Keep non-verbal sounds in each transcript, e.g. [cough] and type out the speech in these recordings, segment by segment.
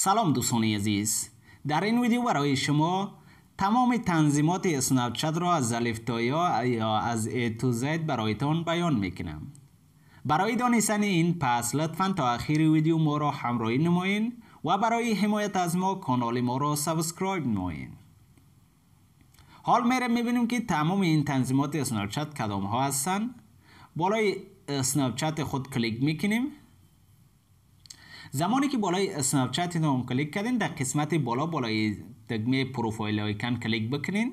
سلام دوستان عزیز در این ویدیو برای شما تمام تنظیمات اسنپچت را از الفتایا یا از ا تو زد برایتان بیان میکنم برای دانستن این پس لطفا تا اخیر ویدیو ما را همراهی نماین و برای حمایت از ما کانال ما را سابسکرایب نماین. حال میره میبینیم که تمام این تنظیمات اسنپچت کدام ها هستن. بالای اسنپچت خود کلیک میکنیم زمانی که بالای اسنپ چت اون کلیک کردین در قسمت بالا بالای دگمه پروفایل آیکن کلیک بکنین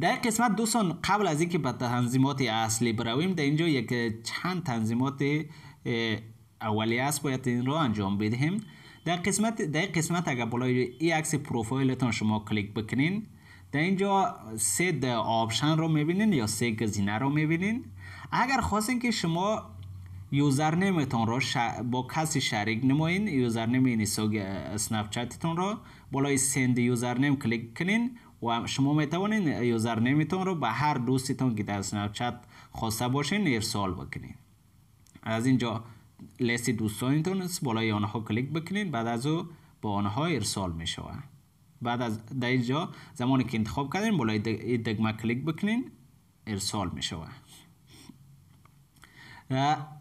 در قسمت دوستان قبل از اینکه به تنظیمات اصلی برویم در اینجا یک چند تنظیمات اولیه است باید این را انجام بدهیم در قسمت در قسمت اگر بالای ای عکس پروفایلتان شما کلیک بکنین در اینجا سه آپشن رو میبینین یا سه گزینه رو میبینین اگر خواستین که شما یوزرنیمتان را با کسی شریک نموین یوزرنیم یعنی سوگ اسنپ را بالای سند یوزرنیم کلیک کنین و شما میتوانین یوزرنیمتان را به هر دوستتون که در اسنپ چت خواسته باشین ارسال بکنین از اینجا لیست دوستانتون است بالای آنها کلیک بکنین بعد از او با آنها ارسال می بعد از در اینجا زمانی که انتخاب کردین بالای دگمه کلیک بکنین ارسال می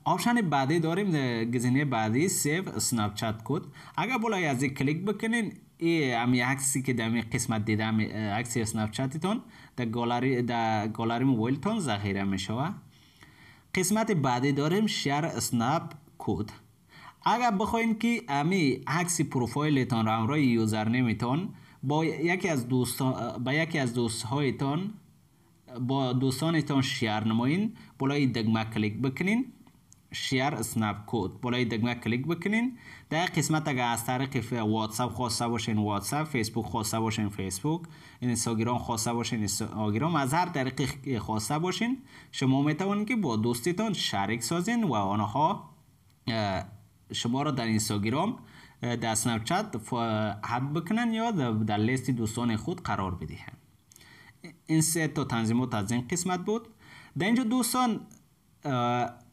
آپشن بعدی داریم گزینه بعدی سیو اسنپ چت کد اگر بالای از کلیک بکنین ای امی عکسی که در قسمت دیدم عکس اسنپ چتتون در گالری در گالری موبایلتون ذخیره میشوه قسمت بعدی داریم شیر اسنپ کد اگر بخواین که امی عکس پروفایلتون را همراه یوزر نمیتون با یکی از دوست با یکی از دوست هایتان با دوستانتان شیر نماین، بالای دگمه کلیک بکنین شیر اسنپ کود بالای دگمه کلیک بکنین در قسمت اگر از طریق واتساپ خواسته باشین واتساپ فیسبوک خواسته باشین فیسبوک اینستاگرام خواسته باشین اینستاگرام از هر طریق خواسته باشین شما میتوانید که با دوستتان شریک سازین و آنها شما را در اینستاگرام در اسنپ چت حد بکنن یا در لیست دوستان خود قرار بدهند این سه تا تنظیمات از این قسمت بود در اینجا دوستان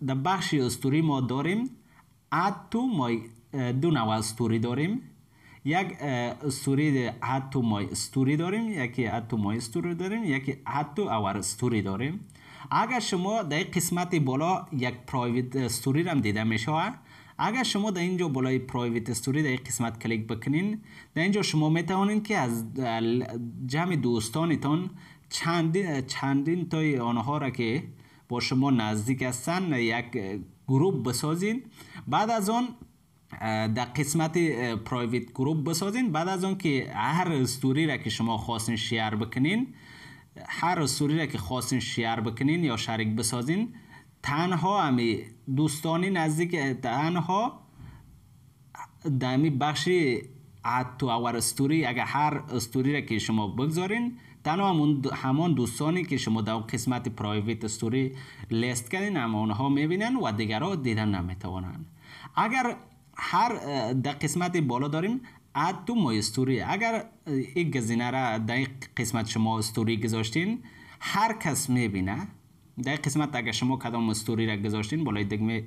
در بخش استوری ما داریم اد تو مای دو نوع استوری داریم یک استوری اد تو مای استوری داریم یکی اد تو مای استوری داریم یکی اد تو اور استوری داریم اگر شما در قسمت بالا یک پرایوت استوری هم دیده می شود اگر شما در اینجا بالای پرایویت استوری در قسمت کلیک بکنین در اینجا شما می توانید که از جمع دوستانتان چندین چندین تای آنها را که با شما نزدیک هستن یک گروپ بسازین بعد از آن در قسمت پرایویت گروپ بسازین بعد از آن که هر استوری را که شما خواستین شیر بکنین هر استوری را که خواستین شیر بکنین یا شریک بسازین تنها همی دوستانی نزدیک تنها دمی بخش تو اور استوری اگر هر استوری را که شما بگذارین تنها همان دوستانی که شما در قسمت پرایویت استوری لیست کردین اما آنها میبینن و دیگرها دیدن نمیتوانند اگر هر در قسمت بالا داریم اد تو مای استوری اگر یک گزینه را در قسمت شما استوری گذاشتین هر کس میبینه در قسمت اگر شما کدام استوری را گذاشتین بالای دگمه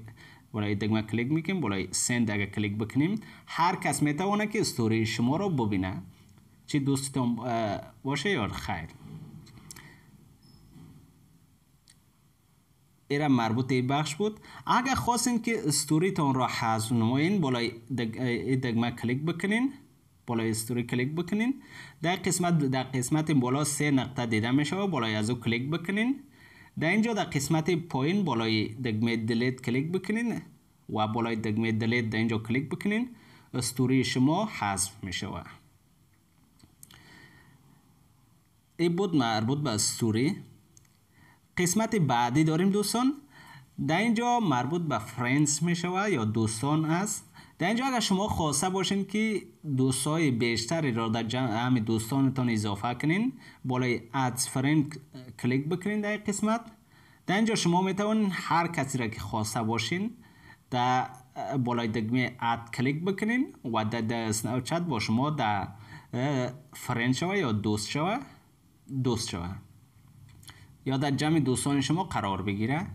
بالای دگمه کلیک میکنیم بالای سند اگر کلیک بکنیم هر کس میتوانه که استوری شما رو ببینه چی دوستتون باشه یا خیر ایرا مربوط ای بخش بود اگر خواستین که استوری تون را حذف نموین بالای دگ... دگمه کلیک بکنین بالای استوری کلیک بکنین در قسمت در قسمت بالا سه نقطه دیده میشه بالای از او کلیک بکنین در اینجا در قسمت پایین بالای دگمه دلیت کلیک بکنین و بالای دگمه دلیت در اینجا کلیک بکنین استوری شما حذف می شود این بود مربوط به استوری قسمت بعدی داریم دوستان در اینجا مربوط به فرنس می شود یا دوستان است در اینجا اگر شما خواسته باشین که دوستای بیشتری را در جمع دوستانتان اضافه کنین بالای ادز فرند کلیک بکنین در قسمت در اینجا شما میتونن هر کسی را که خواسته باشین در بالای دگمه اد کلیک بکنین و در سناو چت با شما در فرند شوه یا دوست شوه دوست شوه یا در جمع دوستان شما قرار بگیره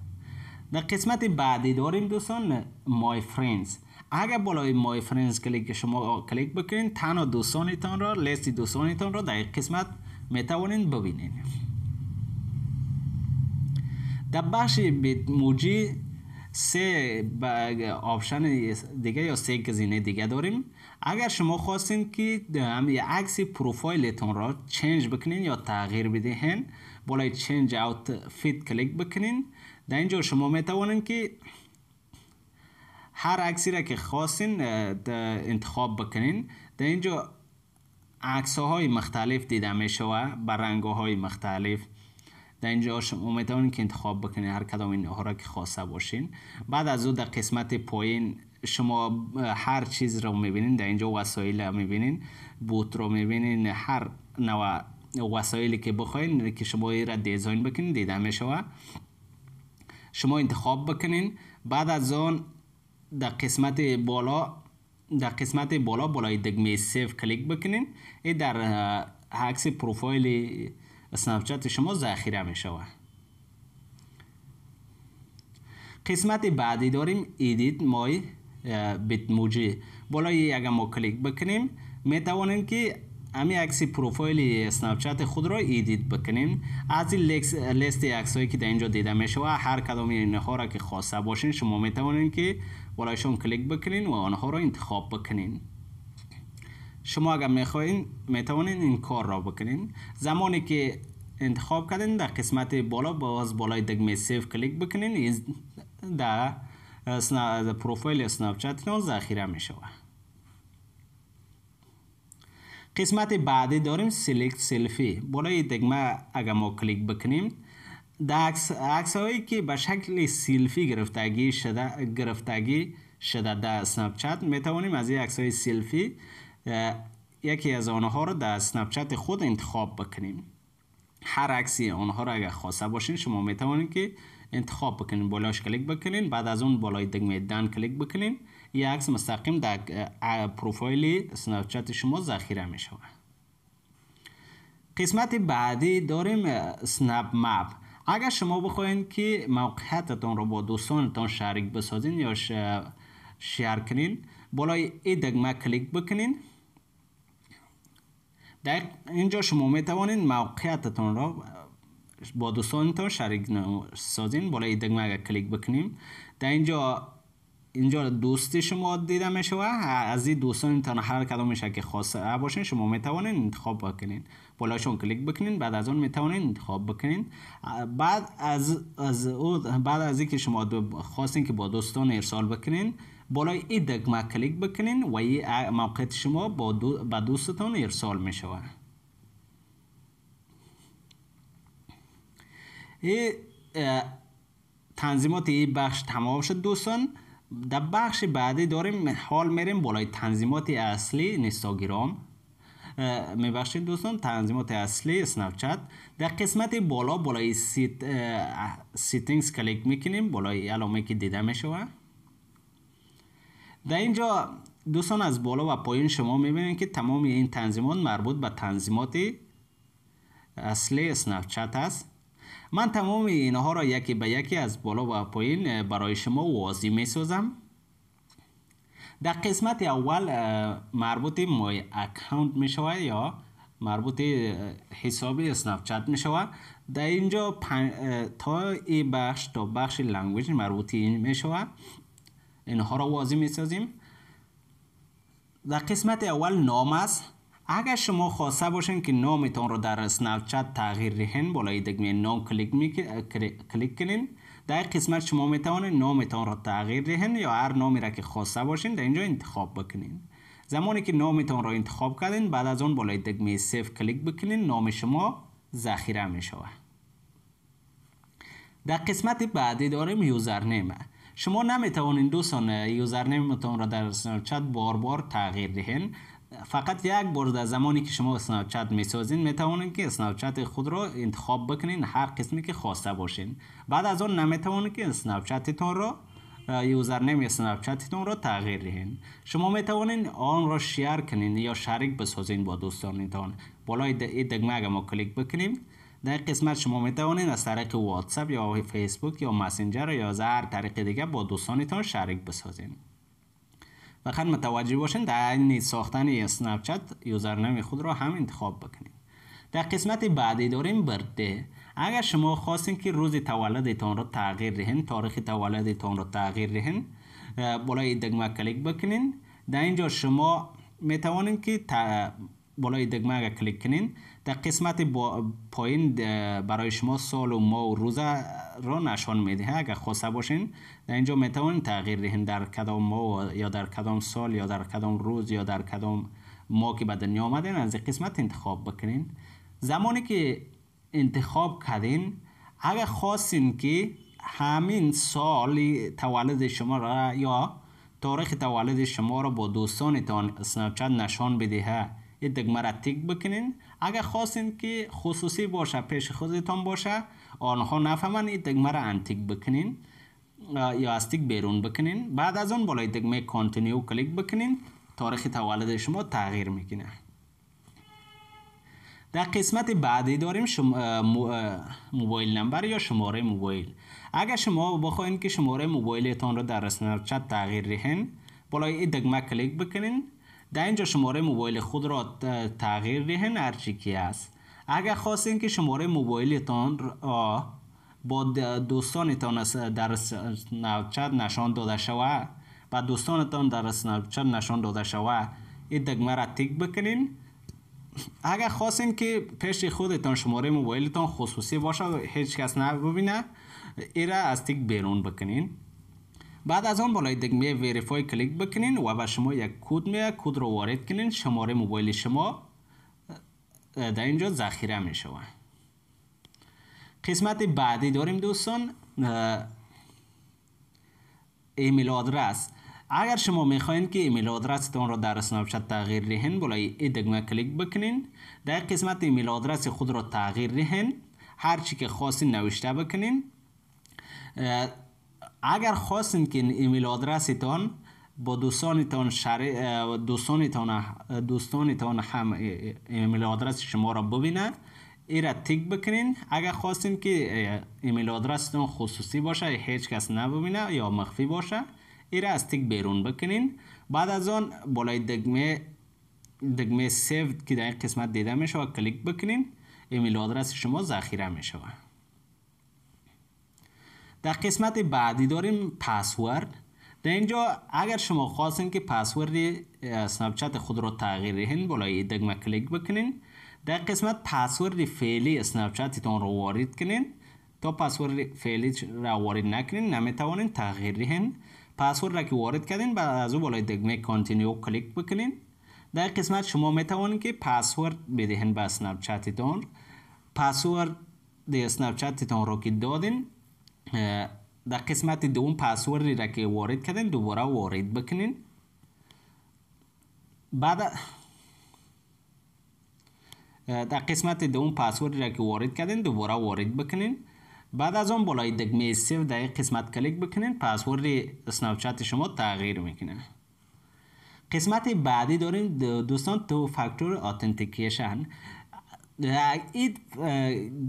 در قسمت بعدی داریم دوستان مای فرندز اگر بالای مای فرنز کلیک شما کلیک بکنین تنها دوستانتان را لیست دوستانتان را در یک قسمت میتوانین ببینین در بخش موجی سه آپشن دیگه یا سه گزینه دیگه داریم اگر شما خواستین که هم عکس پروفایلتون را چنج بکنین یا تغییر بدهین بالای چنج اوت فیت کلیک بکنین در اینجا شما میتوانین که هر عکسی را که خواستین انتخاب بکنین در اینجا عکس های مختلف دیده می شوه رنگ های مختلف در اینجا شما که انتخاب بکنین هر کدام این را که خواسته باشین بعد از او در قسمت پایین شما هر چیز رو میبینین در اینجا وسایل را میبینین بوت رو میبینین هر نوع وسایلی که بخواین که شما را دیزاین بکنین دیده می شوه شما انتخاب بکنین بعد از آن در قسمت بالا در قسمت بالا بالای دگمه سیف کلیک بکنین این در عکس پروفایل اسنپچت شما ذخیره می شود قسمت بعدی داریم ایدیت مای بیت موجی بالای اگر ما کلیک بکنیم می توانیم که امی اکسی پروفایل اسنپچت خود را ایدیت بکنیم از این لیست عکس هایی که در اینجا دیده می شود هر کدام اینها را که خواسته باشین شما میتوانید که کلیک بکنین و آنها را انتخاب بکنین شما اگر میخواین میتوانید این کار را بکنین زمانی که انتخاب کردین در قسمت بالا باز بالای دگمه سیف کلیک بکنین در پروفایل اسنپچت ذخیره می شود قسمت بعدی داریم سلیکت سلفی بالای دکمه اگر ما کلیک بکنیم در عکس, هایی که به شکل سیلفی گرفتگی شده گرفتگی شده در اسنپ می از این عکس های سیلفی یکی از آنها رو در اسنپ خود انتخاب بکنیم هر عکسی آنها رو اگر خواسته باشین شما می که انتخاب بکنین بالاش کلیک بکنین بعد از اون بالای دگمه دن کلیک بکنین یک عکس مستقیم در پروفایل سنابچت شما ذخیره می شود قسمت بعدی داریم سناب مپ اگر شما بخواین که موقعیتتون رو با دوستانتان شریک بسازین یا شیر کنین بالای این دگمه کلیک بکنین در اینجا شما می موقعیتتون موقعیتتان را با دوستانتان شریک سازین بالای دگمه کلیک بکنیم در اینجا اینجا دوستی شما دیدم می شود از این دوستان تنها هر میشه که خاص باشین شما می انتخاب بکنین بالاشون کلیک بکنین بعد از اون می انتخاب بکنین بعد از از او بعد از اینکه شما خواستین که با دوستان ارسال بکنین بالای این دگمه کلیک بکنین و این موقعیت شما با, دو با دوستان ارسال می شود ای تنظیمات این بخش تمام شد دوستان در بخش بعدی داریم حال میریم بالای تنظیمات اصلی اینستاگرام میبخشید دوستان تنظیمات اصلی اسنپ در قسمت بالا بالای سیت سیتینگز کلیک میکنیم بالای علامه که دیده میشوه در اینجا دوستان از بالا و پایین شما میبینید که تمام این تنظیمات مربوط به تنظیمات اصلی اسنپ است من تمام اینها را یکی به یکی از بالا و پایین برای شما واضح می سازم در قسمت اول مربوط مای اکاونت می شود یا مربوط حساب اسنپ چت می شود در اینجا پن... تا این بخش تا بخش لنگویج مربوط این می شود اینها را واضح می سازیم در قسمت اول نام است اگر شما خواسته باشین که نامتان رو در اسنپ تغییر دهین بالای دکمه نام کلیک می کلیک کنین در قسمت شما میتوانین نامتان را تغییر دهین یا هر نامی را که خواسته باشین در اینجا انتخاب بکنین زمانی که نامتان را انتخاب کردین بعد از اون بالای دکمه سیف کلیک بکنین نام شما ذخیره می شود در قسمت بعدی داریم یوزرنیم شما نمیتوانین دوستان یوزرنیمتان را در اسنپ بار بار تغییر دهین فقط یک بار در زمانی که شما اسنپ چت میسازین میتوانید که اسنپ چت خود را انتخاب بکنین هر قسمی که خواسته باشین بعد از آن نمیتوانید که اسنپ چتتون را یوزر نیم اسنپ چتتون را تغییر دهین شما میتوانید آن را شیر کنین یا شریک بسازین با دوستانتان بالای این دگمه اگر ما کلیک بکنیم در قسمت شما میتوانید از طریق واتساپ یا فیسبوک یا مسنجر یا هر طریق دیگه با دوستانتان شریک بسازین فقط متوجه باشین در این ساختن یوزر یوزرنیم خود را هم انتخاب بکنید در قسمت بعدی داریم برده اگر شما خواستین که روز تولدتان را تغییر دهین تاریخ تولدتان را تغییر دهین بلای دگمه کلیک بکنین در اینجا شما میتوانین که بالای دگمه اگر کلیک کنین در قسمت پایین برای شما سال و ماه و روز را نشان میده اگر خواسته باشین در اینجا میتونین تغییر دهین در کدام ماه یا در کدام سال یا در کدام روز یا در کدام ماه که به دنیا آمدین از این قسمت انتخاب بکنین زمانی که انتخاب کردین اگر خواستین که همین سال تولد شما را یا تاریخ تولد شما را با دوستانتان اسنپچت نشان بدهه یه دگمه را تیک بکنین اگر خواستین که خصوصی باشه پیش خودتان باشه آنها نفهمن این دگمه را انتیک بکنین یا از تیک بیرون بکنین بعد از اون بالای دگمه کانتینیو کلیک بکنین تاریخ تولد شما تغییر میکنه در قسمت بعدی داریم شما موبایل نمبر یا شماره موبایل اگر شما بخواین که شماره موبایلتان را در اسنپ تغییر دهین بالای این دگمه کلیک بکنین در اینجا شماره موبایل خود را تغییر هر هرچی که است اگر خواستین که شماره موبایلتان را با دوستانتان در سنپچت نشان داده شود و تان در سنپچت نشان داده شود این دگمه را تیک بکنین اگر خواستین که پیش خودتان شماره موبایل تان خصوصی باشه هیچ کس نبینه را از تیک بیرون بکنین بعد از آن بالای دکمه ویریفای کلیک بکنین و به شما یک کود میاد کود رو وارد کنین شماره موبایل شما در اینجا ذخیره می شود قسمت بعدی داریم دوستان ایمیل آدرس اگر شما میخواین که ایمیل آدرستان را در اسنپچت تغییر دهین بلای ای دگمه کلیک بکنین در قسمت ایمیل آدرس خود را تغییر دهین هرچی که خواستین نوشته بکنین اگر خواستین که ایمیل آدرستان با دوستانتان شر... دوستانتان دوستانتان هم ایمیل آدرس شما را ببینه، ای را تیک بکنین اگر خواستین که ایمیل آدرستون خصوصی باشه هیچ کس نببینه یا مخفی باشه ای را از تیک بیرون بکنین بعد از آن بالای دگمه دگمه سیو که در این قسمت دیده می شود کلیک بکنین ایمیل آدرس شما ذخیره می شود در قسمت بعدی داریم پاسورد. در اینجا اگر شما خواستین که پسورد سنابچت خود را تغییر دهین بالای دگمه کلیک بکنین در قسمت پسورد فعلی اسنپچتتان را وارد کنین تا پسورد فعلی را وارد نکنین نمیتوانین تغییر دهین پاسورد را که وارد کردین بعد از او بالای دگمه کانتینیو کلیک بکنین در قسمت شما میتوانین که پسورد بدهین به اسنپچتتان پسورد تون رو که دادین در قسمت دوم پسوردی را که وارد کردن دوباره وارد بکنین بعد در قسمت دوم پسوردی را که وارد کردن دوباره وارد بکنین بعد از آن بالای دگمه سیو در قسمت کلیک بکنین پسورد اسنپچت شما تغییر میکنه قسمت بعدی داریم دوستان تو فاکتور اتنتیکیشن این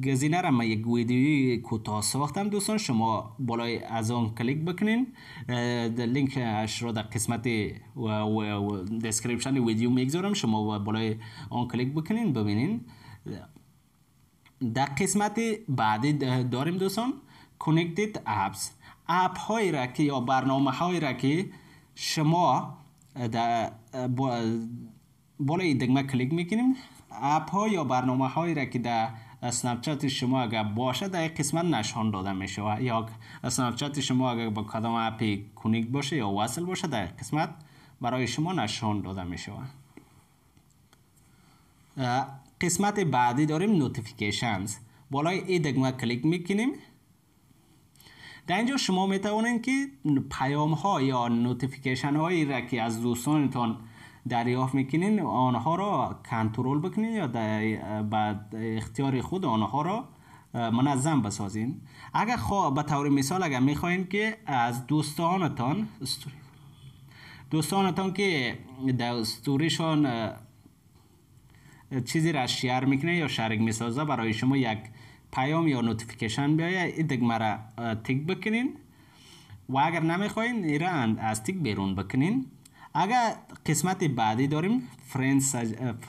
گزینه را من یک ویدیوی کوتاه ساختم دوستان شما بالای از آن کلیک بکنین در اش را در قسمت و, دسکریپشن ویدیو میگذارم شما بالای آن کلیک بکنین ببینین در قسمت بعدی داریم دوستان کنکتد اپس اپ هایی را که یا برنامه های را که شما در بالای دگمه کلیک میکنیم اپ ها یا برنامه هایی را که در اسنپچات شما اگر باشه در یک قسمت نشان داده می شود یا اسنپچات شما اگر با کدام اپی کنیک باشه یا وصل باشه در قسمت برای شما نشان داده می شود قسمت بعدی داریم نوتیفیکیشنز بالای این دگمه کلیک میکنیم در اینجا شما می که پیام ها یا نوتیفیکیشن هایی را که از دوستانتان دریافت میکنین آنها را کنترل بکنین یا بعد اختیار خود آنها را منظم بسازین اگر خوا... به طور مثال اگر میخواین که از دوستانتان دوستانتان که در استوریشان چیزی را شیر میکنه یا شریک میسازه برای شما یک پیام یا نوتیفیکیشن بیاید، این دگمه را تیک بکنین و اگر نمیخواین ایران از تیک بیرون بکنین اگر قسمت بعدی داریم فرند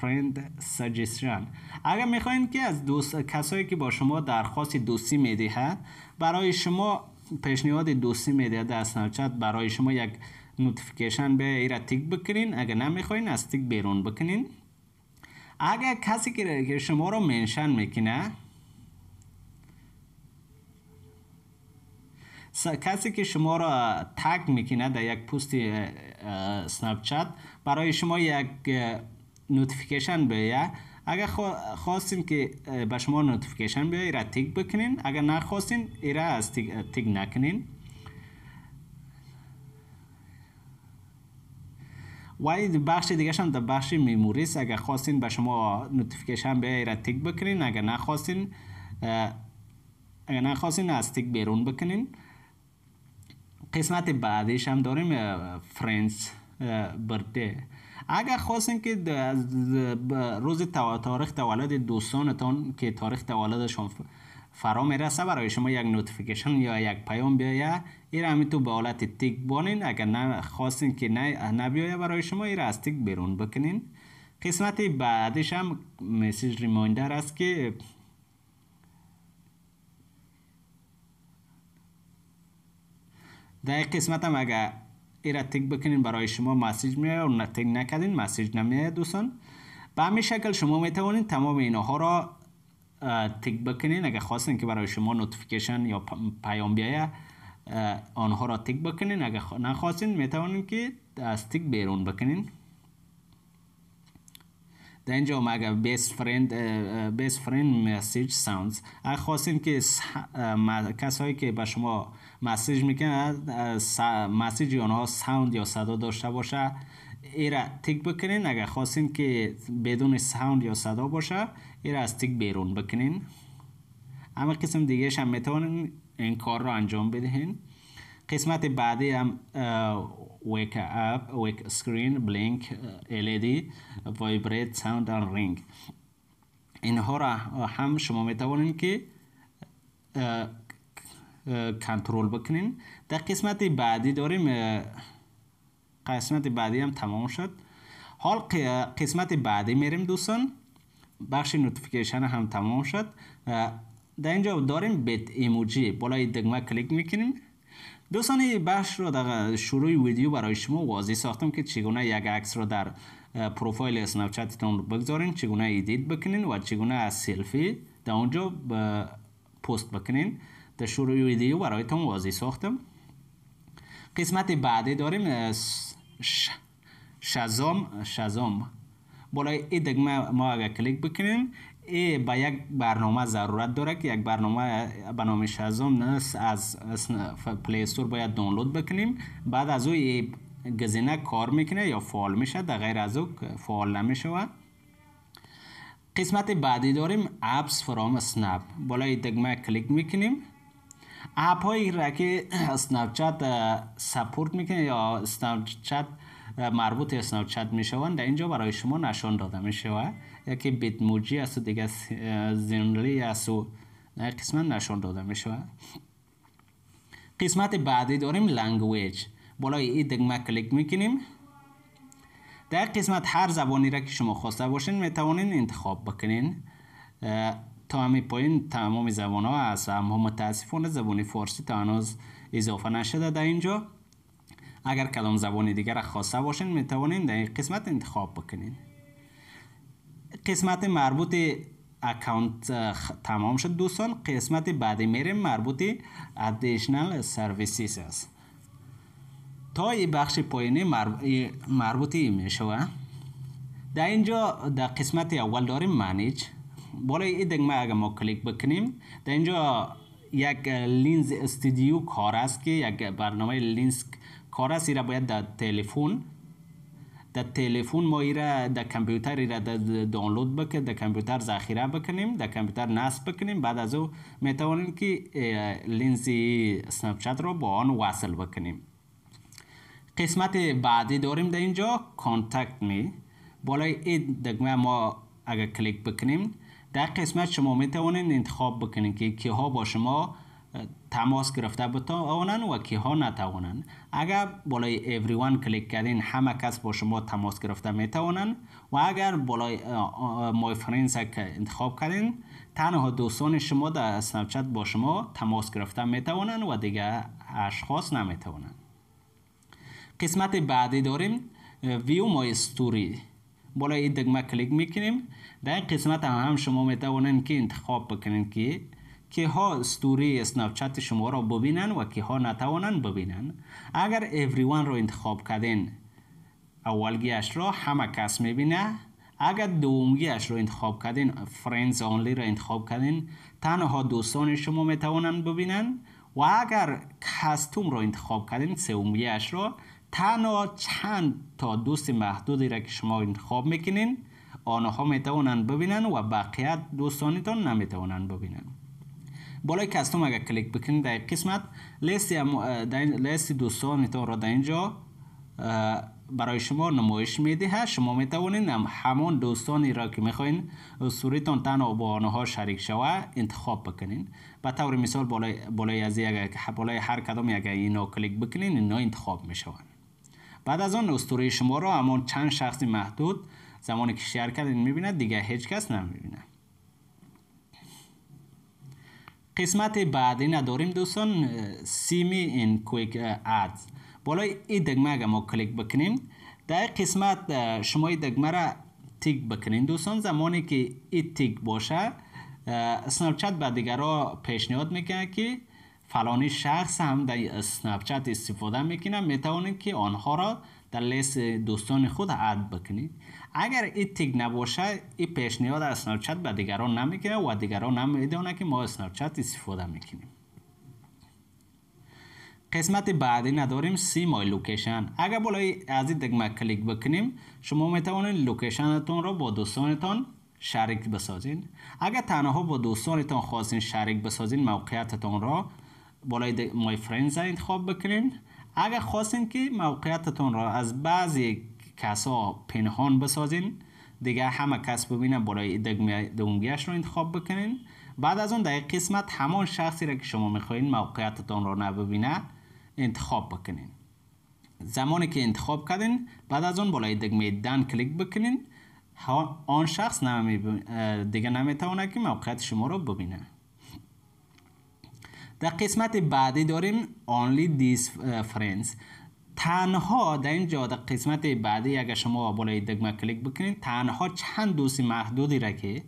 فرند سجستشن اگر میخواین که از دوست کسایی که با شما درخواست دوستی میدهد برای شما پیشنهاد دوستی میدهد در اسنپچت برای شما یک نوتیفیکیشن به ایرا تیک بکنین اگر نمیخواین از تیک بیرون بکنین اگر کسی که شما رو منشن میکنه کسی که شما را تگ میکنه در یک پست سنپ چت برای شما یک نوتیفیکیشن بیایه اگر خواستین که به شما نوتیفیکیشن بیه، را تیک بکنین اگر نخواستین ایرا از تیک نکنین وای بخش دیگه هم در بخش میموری اگر خواستین به شما نوتیفیکیشن به را تیک بکنین اگر نخواستین اگر نخواستین از تیک بیرون بکنین قسمت بعدیش هم داریم فرنس برده اگر خواستین که از روز تاریخ تولد دوستانتان که تاریخ تولدشان فرا میرسه برای شما یک نوتیفیکیشن یا یک پیام بیایه این همین تو به حالت تیک بانین اگر نه خواستین که نه نبیایه برای شما این از تیک بیرون بکنین قسمت بعدش هم مسیج ریمایندر است که در قسمت هم اگر ایرا تک بکنین برای شما مسیج میاد و نتیگ نکدین مسیج نمیاد دوستان به همین شکل شما میتوانید تمام اینها را تک بکنین اگر خواستین که برای شما نوتیفیکیشن یا پیام بیایه آنها را تک بکنین اگر نخواستین میتوانین که از تک بیرون بکنین در اینجا هم اگر بیس فرند بیس فرند مسیج ساوندز اگر خواستین که کسایی که به شما مسیج میکنه مسیج آنها ساوند یا صدا داشته باشه ایرا تیک بکنین اگر خواستین که بدون ساوند یا صدا باشه ایرا از تیک بیرون بکنین اما قسم دیگه هم میتونین این کار را انجام بدهین قسمت بعدی هم ویک اپ ویک سکرین بلینک LED وایبریت ساوند و رینگ اینها را هم شما میتوانین که کنترل بکنیم در قسمت بعدی داریم قسمت بعدی هم تمام شد حال قسمت بعدی میریم دوستان بخش نوتیفیکیشن هم تمام شد در اینجا داریم بیت ایموجی بالای دگمه کلیک میکنیم دوستان این بخش رو در شروع ویدیو برای شما واضح ساختم که چگونه یک عکس رو در پروفایل چتتون بگذارین چگونه ایدیت بکنین و چگونه از سلفی در اونجا پست بکنین در شروع ویدیو برایتون واضح ساختم قسمت بعدی داریم شزام شزام بالای این دگمه ما اگر کلیک بکنیم ای به یک برنامه ضرورت داره که یک برنامه به نام شزام از, از پلی استور باید دانلود بکنیم بعد از او گزینه کار میکنه یا فعال میشه در غیر از او فعال نمیشه قسمت بعدی داریم اپس فرام سناب بالای دگمه کلیک میکنیم اپ هایی را که اسنپ سپورت میکنه یا اسنپ مربوط اسنپ چت میشوند در اینجا برای شما نشان داده میشه یکی بیت موجی است و دیگه زمری است و قسمت نشان داده میشه. قسمت بعدی داریم لنگویج بالای این دگمه کلیک میکنیم در قسمت هر زبانی را که شما خواسته باشین میتوانین انتخاب بکنین تا همین پایین تمام زبان ها هست اما متاسفانه زبان فارسی تا هنوز اضافه نشده در اینجا اگر کلام زبان دیگر خاصه باشین می توانین در این قسمت انتخاب بکنین قسمت مربوط اکانت تمام شد دوستان قسمت بعدی میریم مربوط ادیشنال سرویسیس است تا این بخش پایینی مربوطی می شود در اینجا در قسمت اول داریم منیج بالای این دگمه اگه ما کلیک بکنیم در اینجا یک لینز استودیو کار است که یک برنامه لینز کار است را باید در تلفن در تلفن ما را در کامپیوتر را در دانلود بکنیم در کامپیوتر ذخیره بکنیم در کامپیوتر نصب بکنیم بعد از او می که لینز اسنپ رو با آن وصل بکنیم قسمت بعدی داریم در اینجا کانتکت می بالای این دگمه ما اگر کلیک بکنیم در قسمت شما می توانید انتخاب بکنید که کیها با شما تماس گرفته بتوانند و کیها نتوانند. اگر بالای everyone کلیک کردین همه کس با شما تماس گرفته توانند و اگر بالای مای فرینز که انتخاب کردین تنها دوستان شما در اسنپچت با شما تماس گرفته توانند و دیگر اشخاص توانند. قسمت بعدی داریم ویو مای استوری بالای این دگمه کلیک میکنیم در این قسمت هم, هم شما میتوانند که انتخاب بکنید که که ها استوری اسنپ شما را ببینن و که ها نتوانند ببینن اگر everyone را انتخاب کردین اولگیش را همه کس میبینه اگر دومگیش را انتخاب کردین فرندز آنلی را انتخاب کردین تنها دوستان شما میتوانند ببینن و اگر کستوم را انتخاب کردین سومگیش را تنها چند تا دوست محدودی را که شما انتخاب میکنین آنها میتوانند ببینن و بقیه دوستانتان نمیتوانند ببینن بالای کستوم اگر کلیک بکنید در قسمت لیست لیست را در اینجا برای شما نمایش میده شما میتوانید همون دوستانی را که میخواین سوریتان و با آنها شریک شوه انتخاب بکنین به طور مثال بالای, بالای از اگر بالای هر کدام اگر اینو کلیک بکنین اینا انتخاب میشوند بعد از آن استوره شما را اما چند شخص محدود زمانی که شیر کردین میبیند دیگه هیچ کس نمیبیند قسمت بعدی نداریم دوستان سیمی این کویک ادز بالای این دگمه اگر ما کلیک بکنیم در قسمت شما این دگمه را تیک بکنین دوستان زمانی که این تیک باشه سناپچت به را پیشنهاد میکنه که فلانی شخص هم در اسنپ استفاده میکنه میتوانید که آنها را در لیست دوستان خود عد بکنید اگر این تیک نباشه این پیشنیاد اسنپ چت به دیگران نمیکنه و دیگران نمیدونه که ما اسنپ استفاده میکنیم قسمت بعدی نداریم سی مای لوکیشن اگر بالای از این دگمه کلیک بکنیم شما میتوانید لوکیشنتون را با دوستانتان شریک بسازین اگر تنها با دوستانتان خواستین شریک بسازین موقعیتتان را بالای مای فرندز انتخاب بکنین اگر خواستین که موقعیتتون را از بعضی کسا پنهان بسازین دیگه همه کس ببینه برای دونگیش رو انتخاب بکنین بعد از اون در قسمت همان شخصی را که شما میخواین موقعیتتان را نببینه انتخاب بکنین زمانی که انتخاب کردین بعد از اون بالای دگمه دن کلیک بکنین آن شخص نمی دیگه نمیتونه که موقعیت شما رو ببینه در قسمت بعدی داریم only these uh, friends تنها در اینجا در قسمت بعدی اگر شما بالای دگمه کلیک بکنید تنها چند دوست محدودی را که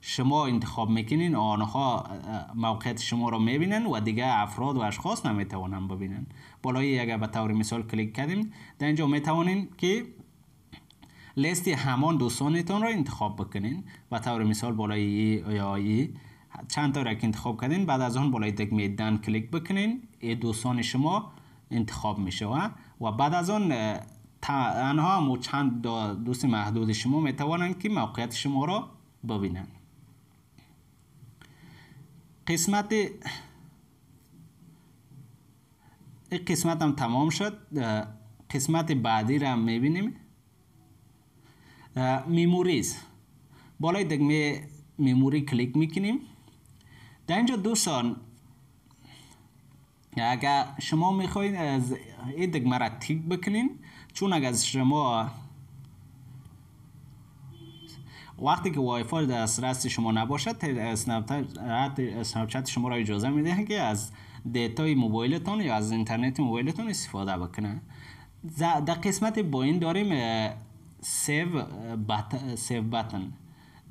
شما انتخاب میکنین آنها uh, موقعیت شما رو میبینن و دیگه افراد و اشخاص نمیتوانن ببینن بالای اگر به طور مثال کلیک کردیم در اینجا میتوانین که لیست همان دوستانتان را انتخاب بکنین به طور مثال بالای ای یا ای چند تا را که انتخاب کردین بعد از آن بالای دکمه دن کلیک بکنین ای دوستان شما انتخاب میشه و بعد از آن آنها هم چند دوست محدود شما میتوانن که موقعیت شما را ببینند قسمت این قسمت هم تمام شد قسمت بعدی را میبینیم میموریز بالای دکمه میموری کلیک میکنیم در اینجا دوستان یعنی اگر شما میخواین از این دگمه را تیک بکنین چون اگر از شما وقتی که وای فای در دسترس شما نباشد اسنپ چت شما را اجازه میده که از دیتای موبایلتان یا از اینترنت موبایلتان استفاده بکنه در قسمت با این داریم سیو بطن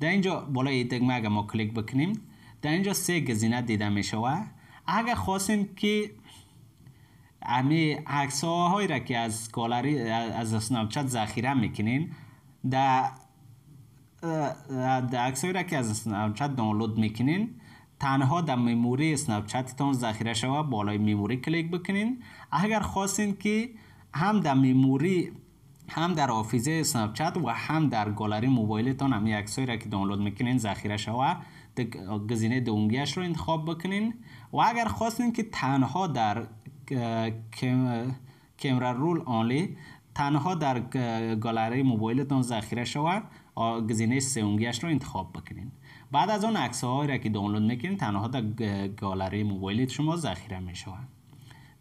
در اینجا این دگمه اگر ما کلیک بکنیم در اینجا سه گزینه دیده می شود اگر خواستیم که امی عکس هایی را که از گالری از اسنپ چت ذخیره میکنین در در عکس را که از اسنپ چت دانلود میکنین تنها در میموری اسنپ تون ذخیره شوه بالای میموری کلیک بکنین اگر خواستین که هم در میموری هم در آفیزه اسنپ و هم در گالری موبایلتان هم عکسایی را که دانلود میکنین ذخیره شوه گزینه دومیش رو انتخاب بکنین و اگر خواستین که تنها در کیمرا رول آنلی تنها در گالری موبایلتان ذخیره شود گزینه سومیش رو انتخاب بکنین بعد از اون عکس هایی را که دانلود میکنین تنها در گالری موبایلت شما ذخیره میشوند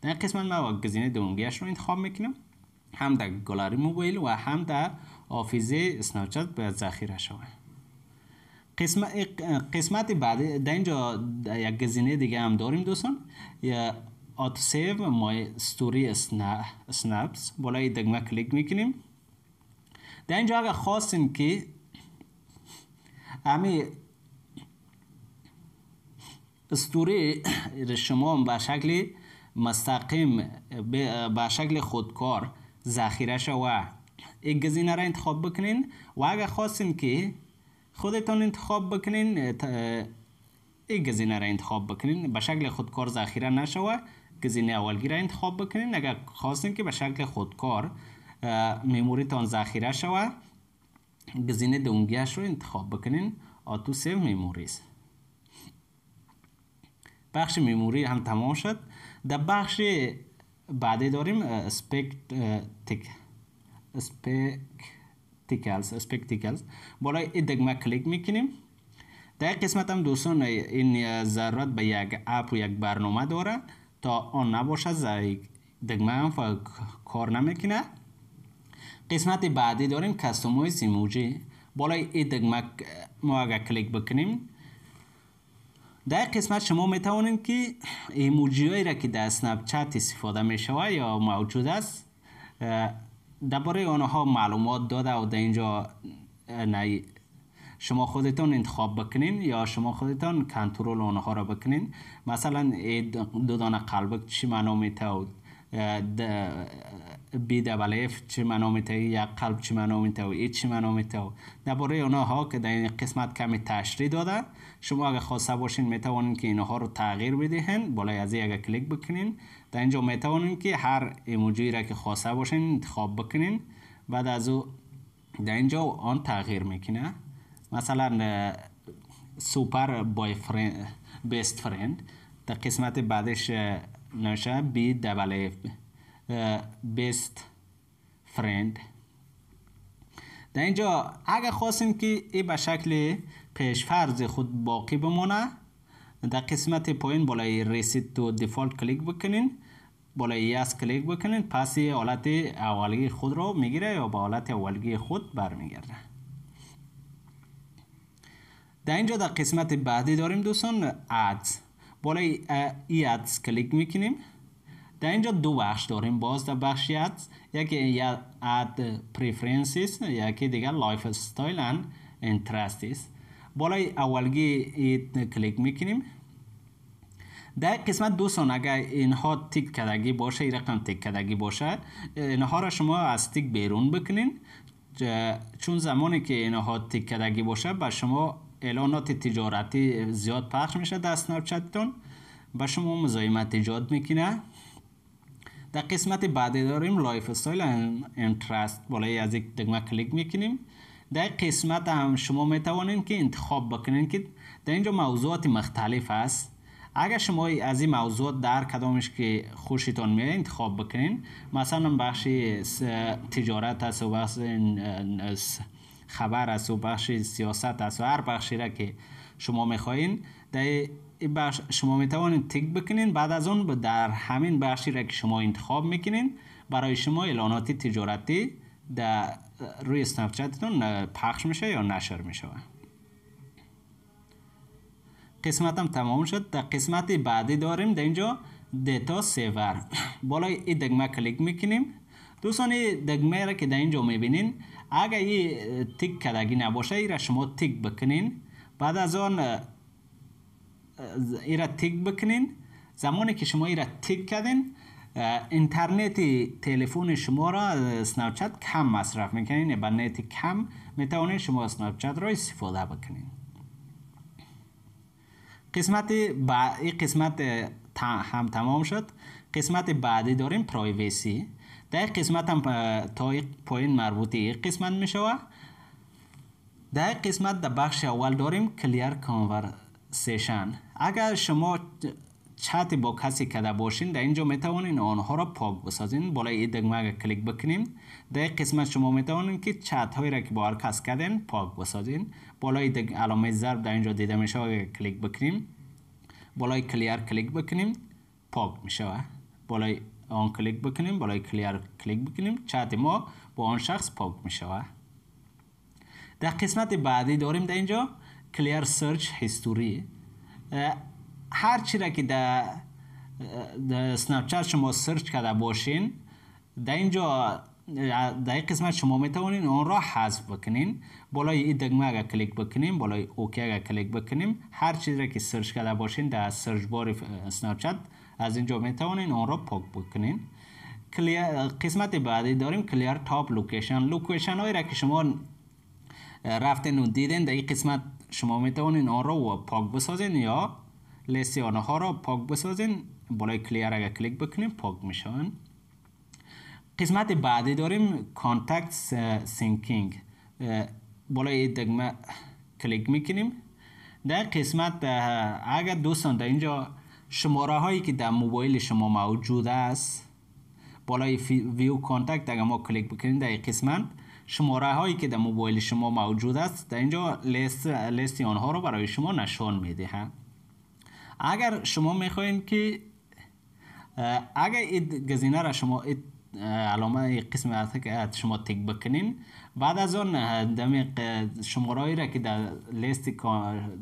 در قسمت من گزینه دومیش رو انتخاب میکنم هم در گالری موبایل و هم در آفیزه اسناپچت به ذخیره شود قسمت, قسمت بعد در اینجا یک گزینه دیگه هم داریم دوستان آت سیو مای استوری اسنپس بالای دگمه کلیک میکنیم در اینجا اگر خواستیم که امی استوری شما به شکل مستقیم به شکل خودکار ذخیره شوه یک گزینه را انتخاب بکنین و اگر خواستیم که خودتان انتخاب بکنین یک گزینه را انتخاب بکنین به شکل خودکار ذخیره نشوه گزینه اولگی را انتخاب بکنین اگر خواستین که به شکل خودکار میموریتان ذخیره شوه گزینه دومگیش رو انتخاب بکنین آتو سیو است. بخش میموری هم تمام شد در بخش بعدی داریم سپک تک spectacles spectacles بالای این دکمه کلیک میکنیم در قسمت هم دوستان این ضرورت به یک اپ و یک برنامه داره تا آن نباشه دگمه هم کار نمیکنه قسمت بعدی داریم کستومایز ایموجی بالای این دگمه ما اگر کلیک بکنیم در قسمت شما میتوانیم که ایموجی هایی را که در سنپ چت استفاده میشوه یا موجود است درباره آنها معلومات داده و در اینجا شما خودتان انتخاب بکنین یا شما خودتان کنترل آنها را بکنین مثلا دو دانه قلبک چی معنا میتود بی دبل اف چی معنا یا قلب چی معنا و ای چه معنا اونا ها که در این قسمت کمی تشریح دادن شما اگر خواسته باشین میتوانین که اینها رو تغییر بدهین بالا از اگر کلیک بکنین در اینجا میتوانین که هر ایموجی را که خواسته باشین انتخاب بکنین بعد از او در اینجا آن تغییر میکنه مثلا سوپر بای فرند بیست فرند در قسمت بعدش نوشته بی دبل بیست فرند در اینجا اگر خواستیم که این به شکل پیش فرض خود باقی بمانه در قسمت پایین بالای ریسیت تو دیفالت کلیک بکنین بالای یس کلیک بکنین پس حالت اولی خود رو میگیره یا به حالت اولگی خود برمیگرده در اینجا در قسمت بعدی داریم دوستان ادز بالای ادز کلیک میکنیم در اینجا دو بخش داریم باز در بخش ادز یکی اد پریفرنسیس یکی دیگر لایف استایل اند انترستیس بالای اولگی اید کلیک میکنیم در قسمت دو سان اگر اینها تیک کدگی باشه این رقم تیک کردگی باشه اینها را شما از تیک بیرون بکنین چون زمانی که اینها تیک کردگی باشه به شما اعلانات تجارتی زیاد پخش میشه در اسنپ چتتون به شما مزایمت ایجاد میکنه در قسمت بعدی داریم لایف استایل انترست بالای از یک دگمه کلیک میکنیم در قسمت هم شما میتوانید که انتخاب بکنید که در اینجا موضوعات مختلف است اگر شما از این موضوعات در کدامش که خوشتان میاد انتخاب بکنین مثلا بخش تجارت هست و بخش خبر است و بخش سیاست است و هر بخشی را که شما میخواین در این بخش شما میتوانید تیک بکنین بعد از اون در همین بخشی را که شما انتخاب میکنین برای شما اعلانات تجارتی در روی اسنپچتتون پخش میشه یا نشر میشه قسمت هم تمام شد در قسمت بعدی داریم در اینجا دیتا سیور [clears throat] بالای این دگمه کلیک میکنیم دوستان این دگمه را که در اینجا میبینین اگر یه تیک کدگی نباشه ایره شما تیک بکنین بعد از آن را تیک بکنین زمانی که شما را تیک کردین اینترنت تلفن شما را سناپچت کم مصرف میکنین یعنی به نیت کم میتوانین شما سناپچت را استفاده بکنین قسمت با این قسمت هم تمام شد قسمت بعدی داریم پرایویسی در قسمت هم تا پایین مربوطی یک قسمت می شود در قسمت در بخش اول داریم کلیر کانورسیشن اگر شما چت با کسی کده باشین در اینجا می توانین آنها را پاک بسازین بالای این دگمه اگر کلیک بکنیم در قسمت شما می توانین که چت هایی را که با هر کس کردین پاک بسازین بالای دگ... علامه ضرب در اینجا دیده می شود کلیک بکنیم بالای کلیر کلیک بکنیم پاک می شود بالای آن کلیک بکنیم برای کلیر کلیک بکنیم چت ما با آن شخص پاک می شود در قسمت بعدی داریم در اینجا کلیر سرچ هیستوری هر چی را که در اسنپ شما سرچ کرده باشین در اینجا در این قسمت شما می توانین آن را حذف بکنین بالای این دگمه اگر کلیک بکنیم بالای اوکی اگر کلیک بکنیم هر چیزی را که سرچ کرده باشین در سرچ بار اسنپ از اینجا می توانین اون را پاک بکنین قسمت بعدی داریم کلیر تاپ لوکیشن لوکیشن هایی را که شما رفتین و دیدین در این قسمت شما می توانید آن را پاک بسازین یا لیست آنها را پاک بسازین بالای کلیر اگر کلیک بکنین پاک میشوند قسمت بعدی داریم کانتکت سینکینگ بالای دگمه کلیک میکنیم در قسمت اگر دوستان در اینجا شماره هایی که در موبایل شما موجود است بالای ویو کانتکت اگر ما کلیک بکنیم در قسمت شماره هایی که در موبایل شما موجود است در اینجا لیست لیست آنها رو برای شما نشان میدهند اگر شما میخواین که اگر این گزینه را شما علامه قسم شما تک بکنین بعد از آن دمی شماره را که در لیست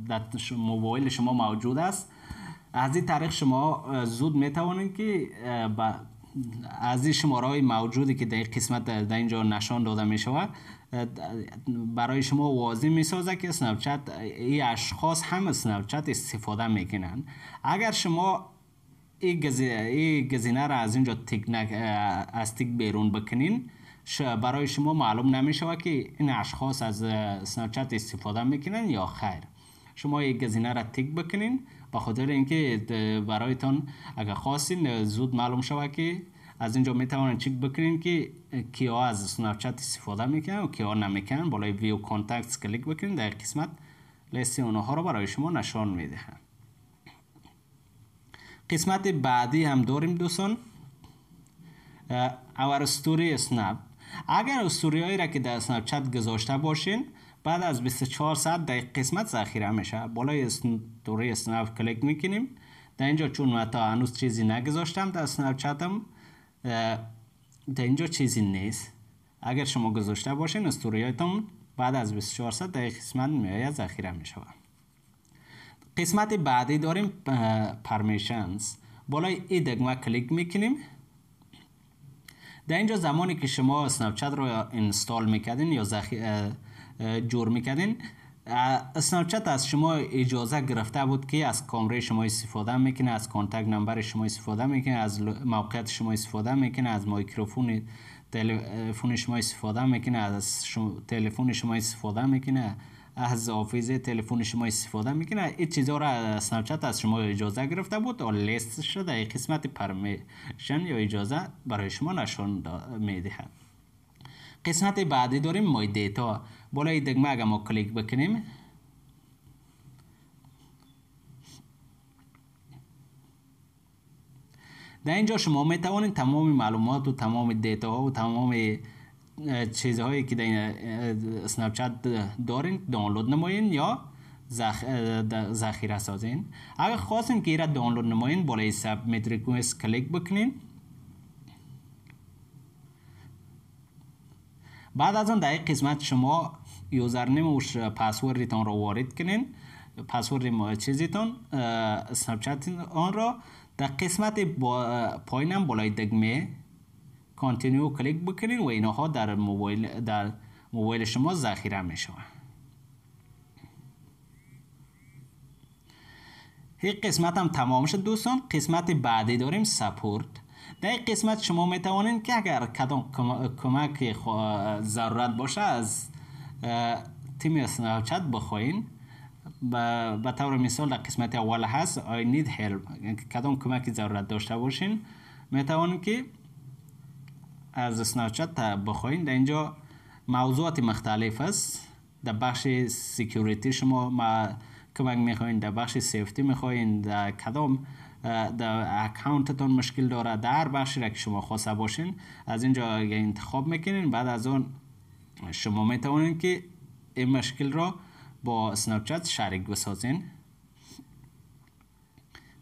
در موبایل شما موجود است از این طریق شما زود میتوانید که با از این شماره های موجودی که در قسمت در اینجا نشان داده می شود برای شما واضح می که سنوچت این اشخاص هم سنوچت استفاده میکنن اگر شما این گزینه را از اینجا تک از تک بیرون بکنین برای شما معلوم نمی شود که این اشخاص از سنوچت استفاده میکنن یا خیر شما این گزینه را تک بکنین به خاطر اینکه برایتان اگر خواستین زود معلوم شود که از اینجا می توانید چک بکنین که کیا از اسنپ چت استفاده میکنن و کیا نمیکنن بالای ویو کانتاکتس کلیک بکنین در قسمت لیست اونها رو برای شما نشان میدهند قسمت بعدی هم داریم دوستان اور استوری اسنپ اگر استوری هایی را که در اسنپ چت گذاشته باشین بعد از 24 ساعت در قسمت ذخیره میشه بالای دوره سناب کلیک میکنیم در اینجا چون من تا هنوز چیزی نگذاشتم در اسنپ چتم در اینجا چیزی نیست اگر شما گذاشته باشین هایتون بعد از 24 ساعت در قسمت میآید ذخیره میشود قسمت بعدی داریم پرمیشنز بالای ای دگمه کلیک میکنیم در اینجا زمانی که شما سناب چت رو اینستال میکردین یا ذخیره جور میکردین سناپچت از شما اجازه گرفته بود که از کامره شما استفاده میکنه از کانتک نمبر شما استفاده میکنه از موقعیت شما استفاده میکنه از مایکروفون تلفن شما استفاده میکنه از تلفن شما استفاده میکنه از آفیز تلفن شما استفاده میکنه این چیزا را سناپچت از شما اجازه گرفته بود و لیست شده قسمت پرمیشن یا اجازه برای شما نشان میدهد قسمت بعدی داریم مای دیتا بالای دگمه اگر ما کلیک بکنیم در اینجا شما می توانید تمام معلومات و تمام دیتا و تمام چیزهایی که در این چت دارین دانلود نمایین یا ذخیره سازین اگر خواستین که را دانلود نمایین بالای سب کلیک بکنین بعد از آن در این قسمت شما یوزرنیم و پسوردتان را وارد کنین پسورد چیزیتون سنپچت آن را در قسمت با پایینم بالای دگمه کانتینیو کلیک بکنین و اینها در موبایل در موبایل شما ذخیره می هی این قسمت هم تمام شد دوستان قسمت بعدی داریم سپورت در قسمت شما می که اگر کدام کمک ضرورت باشه از تیم سناپچت بخواین به طور مثال در قسمت اول هست I need help کدام کمک ضرورت داشته باشین می که از سناپچت بخواین در اینجا موضوعات مختلف است در بخش سیکیوریتی شما ما کمک میخواین در بخش سیفتی میخواین در کدام در اکانتتون مشکل داره در بخشی را که شما خواسته باشین از اینجا انتخاب میکنین بعد از اون شما میتوانین که این مشکل را با چت شریک بسازین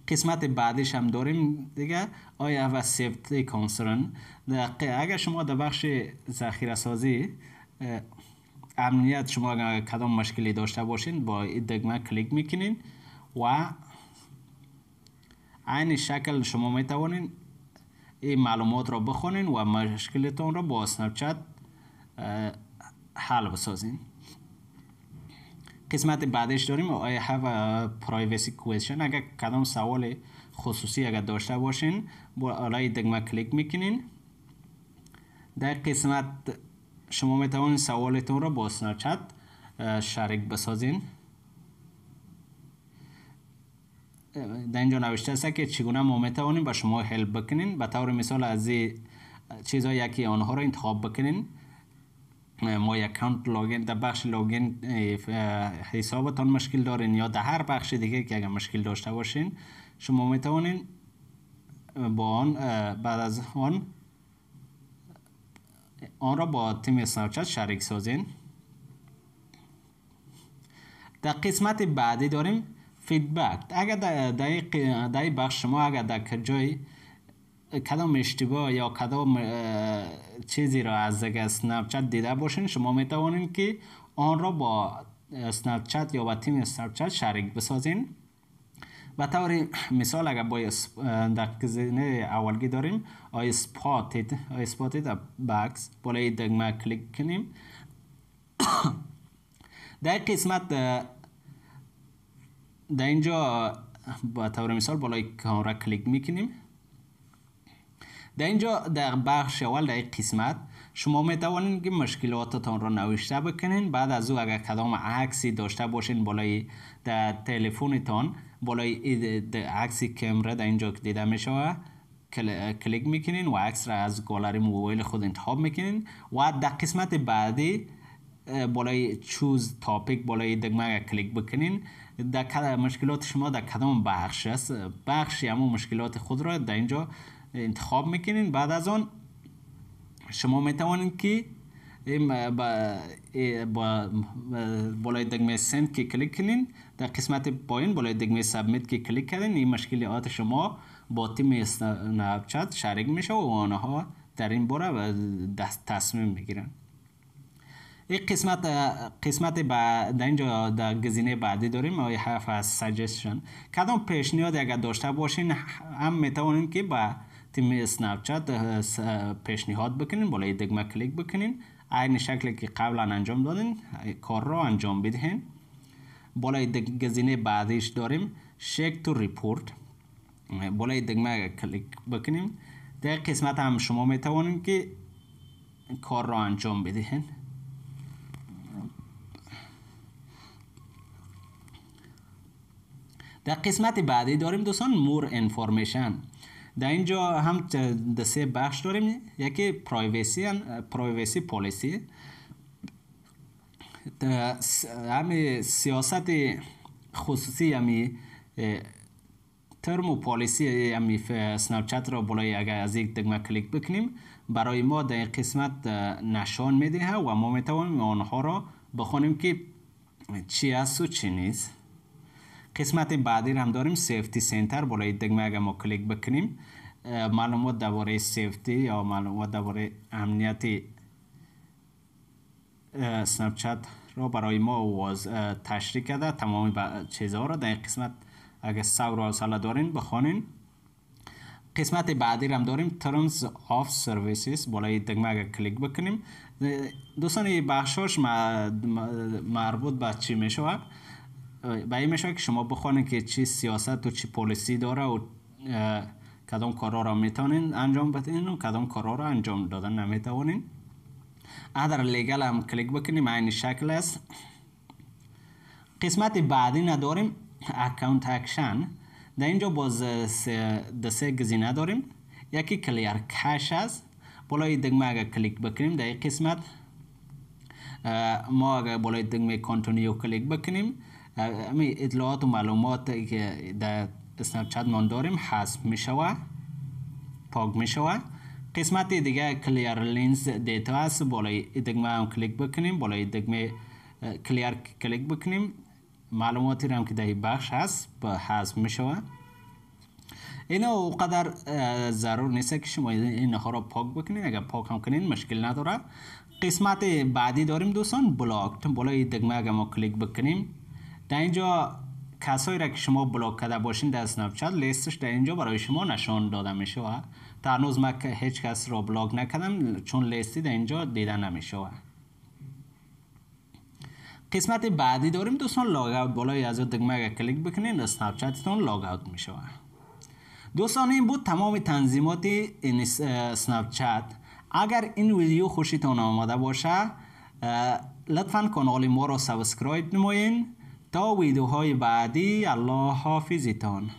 قسمت بعدیش هم داریم دیگه آیا و سیفتی کانسرن اگر شما در بخش ذخیره سازی امنیت شما کدام مشکلی داشته باشین با این دگمه کلیک میکنین و عین شکل شما می توانید این معلومات را بخونین و مشکلتون را با اسنپ حل بسازین قسمت بعدش داریم I have a privacy question اگر کدام سوال خصوصی اگر داشته باشین با آلای دگمه کلیک میکنین در قسمت شما میتوانید سوالتون را با اسنپ چت شریک بسازین در اینجا نوشته است که چگونه ما میتوانیم به شما هلپ بکنین به طور مثال از این چیزا یکی آنها را انتخاب بکنین ما اکانت لاگین در بخش لاگین حسابتان مشکل دارین یا در هر بخش دیگه که اگر مشکل داشته باشین شما میتوانین با آن بعد از آن آن را با تیم سنوچت شریک سازین در قسمت بعدی داریم فیدبک اگر در, در, بخش شما اگر در جای کدام اشتباه یا کدام چیزی را از اسنپچت دیده باشین شما می که آن را با اسنپچت یا با تیم اسنپچت شریک بسازین به طور مثال اگر با در گزینه اولگی داریم آی spotted آی سپاتید باکس بالای دگمه کلیک کنیم [coughs] در قسمت در اینجا به طور مثال بالای کامرا کلیک میکنیم در اینجا در بخش اول در قسمت شما می توانید که مشکلاتتان را نوشته بکنین بعد از او اگر کدام عکسی داشته باشین بالای در تلفنتان بالای عکسی کمره در اینجا که دیده می شود کلیک میکنین و عکس را از گالری موبایل خود انتخاب میکنین و در قسمت بعدی بالای چوز تاپیک بالای دگمه کلیک بکنین در مشکلات شما در کدام بخش است بخشی اما مشکلات خود را در اینجا انتخاب میکنین بعد از آن شما میتوانید که با, با بالای دگمه سند که کلیک کنین در قسمت پایین بالای دگمه سبمیت که کلیک کردین این مشکلات شما با تیم سناپچت شریک میشه و آنها در این باره دست تصمیم میگیرن یک قسمت قسمت با در اینجا در گزینه بعدی داریم آی حرف از سجشن کدام پیشنیاد اگر داشته باشین هم میتوانین که با تیم اسنپ چت پیشنهاد بکنین بالای دگمه کلیک بکنین عین شکلی که قبلا انجام دادین کار را انجام بدهین بالای گزینه بعدیش داریم شک تو ریپورت بالای دگمه کلیک بکنیم در قسمت هم شما میتوانین که کار را انجام بدهین در قسمت بعدی داریم دوستان مور انفورمیشن در اینجا هم در سه بخش داریم یکی پرایویسی پرایویسی پالیسی همی سیاست خصوصی همی یعنی، ترم و پالیسی همی یعنی سناپچت را بلای اگر از یک دگمه کلیک بکنیم برای ما در قسمت نشان میده و ما میتوانیم آنها را بخونیم که چی است و چی نیست قسمت بعدی رو هم داریم سیفتی سنتر بالای دگمه اگر ما کلیک بکنیم معلومات درباره سیفتی یا معلومات درباره امنیت سنپچت رو برای ما واز تشریح کرده تمام چیزها را در این قسمت اگر سو را حوصله دارین بخونین قسمت بعدی را هم داریم ترمز آف سرویسز بالای دگمه اگر کلیک بکنیم دوستان این بخشاش مربوط به چی می شود به این میشه که شما بخوانید که چی سیاست و چی پلیسی داره و کدام کارا را میتونین انجام بدین و کدام کارا را انجام دادن نمیتونین اگر لیگل هم کلیک بکنیم این شکل است قسمت بعدی نداریم اکاونت اکشن در اینجا باز سه گزینه داریم یکی کلیر کش است بالای دگمه اگر کلیک بکنیم در این قسمت ما اگر بالای دگمه کانتونیو کلیک بکنیم همه اطلاعات و معلومات که در اسنپ چت ما داریم حذف می شود پاک می قسمت دیگه کلیر لینز دیتا است بالای دگمه هم کلیک بکنیم بالای دگمه کلیر کلیک بکنیم معلوماتی هم که در بخش هست به حذف می شود اینا اوقدر ضرور نیست که شما این اینها را پاک بکنین اگر پاک هم کنین مشکل نداره قسمت بعدی داریم دوستان بلاک بالای دگمه اگر ما کلیک بکنیم در اینجا کسایی را که شما بلاک کرده باشین در چت لیستش در اینجا برای شما نشان داده میشه و تا هنوز ما هیچ کس را بلاک نکردم چون لیستی در اینجا دیده نمیشه و قسمت بعدی داریم دوستان لاگ اوت بالای از دکمه اگر کلیک بکنین اسنپ چتتون لاگ اوت میشه دوستان این بود تمام تنظیمات این اسنپ چت اگر این ویدیو خوشیتون آمده باشه لطفا کانال ما را سابسکرایب نمایین تا ویدیوهای بعدی الله حافظتان